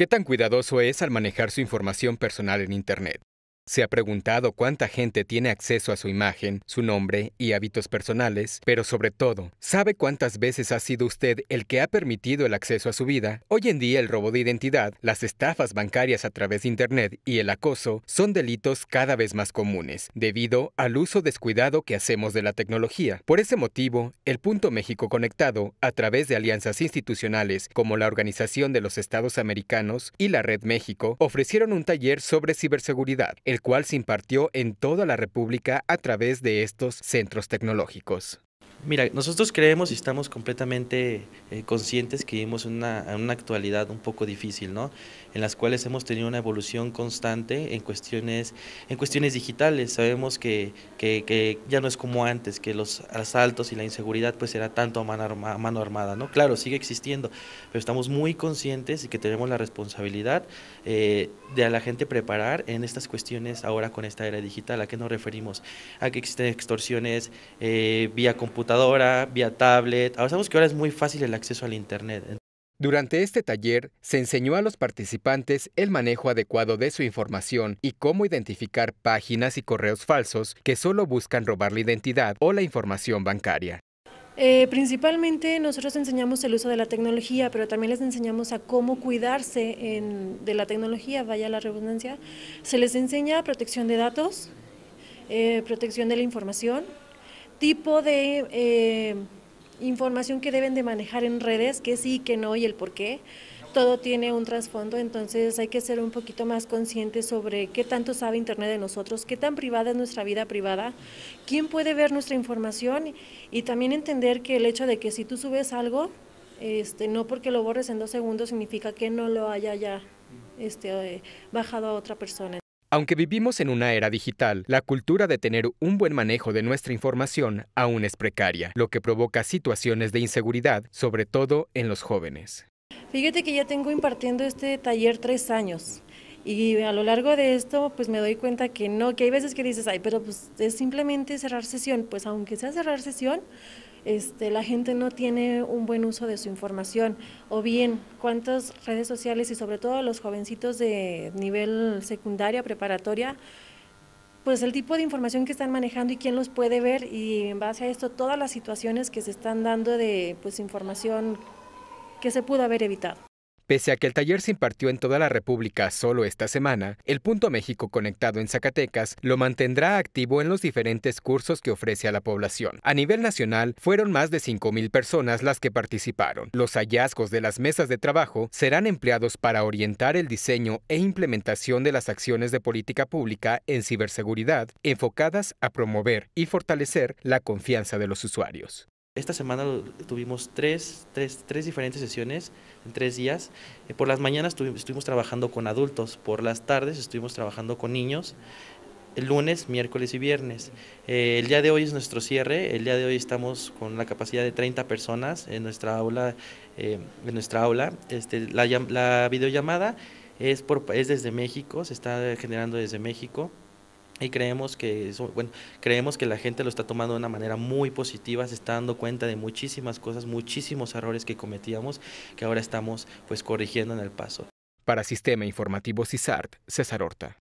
¿Qué tan cuidadoso es al manejar su información personal en Internet? Se ha preguntado cuánta gente tiene acceso a su imagen, su nombre y hábitos personales, pero sobre todo, ¿sabe cuántas veces ha sido usted el que ha permitido el acceso a su vida? Hoy en día el robo de identidad, las estafas bancarias a través de Internet y el acoso son delitos cada vez más comunes, debido al uso descuidado que hacemos de la tecnología. Por ese motivo, el Punto México Conectado, a través de alianzas institucionales como la Organización de los Estados Americanos y la Red México, ofrecieron un taller sobre ciberseguridad cual se impartió en toda la República a través de estos centros tecnológicos. Mira, nosotros creemos y estamos completamente eh, conscientes que vivimos una, una actualidad un poco difícil, ¿no? En las cuales hemos tenido una evolución constante en cuestiones, en cuestiones digitales. Sabemos que, ya no es como antes, que los asaltos y la inseguridad pues era tanto a mano, mano armada, ¿no? Claro, sigue existiendo, pero estamos muy conscientes y que tenemos la responsabilidad eh, de a la gente preparar en estas cuestiones ahora con esta era digital. ¿A qué nos referimos? A que existen extorsiones eh, vía computadora vía tablet. Ahora sabemos que ahora es muy fácil el acceso al Internet. Durante este taller se enseñó a los participantes el manejo adecuado de su información y cómo identificar páginas y correos falsos que solo buscan robar la identidad o la información bancaria. Eh, principalmente nosotros enseñamos el uso de la tecnología, pero también les enseñamos a cómo cuidarse de la tecnología, vaya la redundancia. Se les enseña protección de datos, eh, protección de la información, tipo de eh, información que deben de manejar en redes, que sí, que no y el por qué. Todo tiene un trasfondo, entonces hay que ser un poquito más conscientes sobre qué tanto sabe Internet de nosotros, qué tan privada es nuestra vida privada, quién puede ver nuestra información y también entender que el hecho de que si tú subes algo, este, no porque lo borres en dos segundos significa que no lo haya ya este, eh, bajado a otra persona. Aunque vivimos en una era digital, la cultura de tener un buen manejo de nuestra información aún es precaria, lo que provoca situaciones de inseguridad, sobre todo en los jóvenes. Fíjate que ya tengo impartiendo este taller tres años y a lo largo de esto, pues me doy cuenta que no, que hay veces que dices, ay, pero pues es simplemente cerrar sesión. Pues aunque sea cerrar sesión, este, la gente no tiene un buen uso de su información. O bien, cuántas redes sociales y sobre todo los jovencitos de nivel secundaria, preparatoria, pues el tipo de información que están manejando y quién los puede ver y en base a esto todas las situaciones que se están dando de pues información que se pudo haber evitado. Pese a que el taller se impartió en toda la República solo esta semana, el Punto México Conectado en Zacatecas lo mantendrá activo en los diferentes cursos que ofrece a la población. A nivel nacional, fueron más de 5.000 personas las que participaron. Los hallazgos de las mesas de trabajo serán empleados para orientar el diseño e implementación de las acciones de política pública en ciberseguridad enfocadas a promover y fortalecer la confianza de los usuarios esta semana tuvimos tres, tres, tres diferentes sesiones en tres días. Eh, por las mañanas estuvimos trabajando con adultos, por las tardes estuvimos trabajando con niños el lunes, miércoles y viernes. Eh, el día de hoy es nuestro cierre, el día de hoy estamos con la capacidad de 30 personas en nuestra aula. Eh, en nuestra aula. Este, la, la videollamada es, por, es desde México, se está generando desde México. Y creemos que creemos que la gente lo está tomando de una manera muy positiva, se está dando cuenta de muchísimas cosas, muchísimos errores que cometíamos, que ahora estamos pues corrigiendo en el paso. Para Sistema Informativo CISART, César Horta.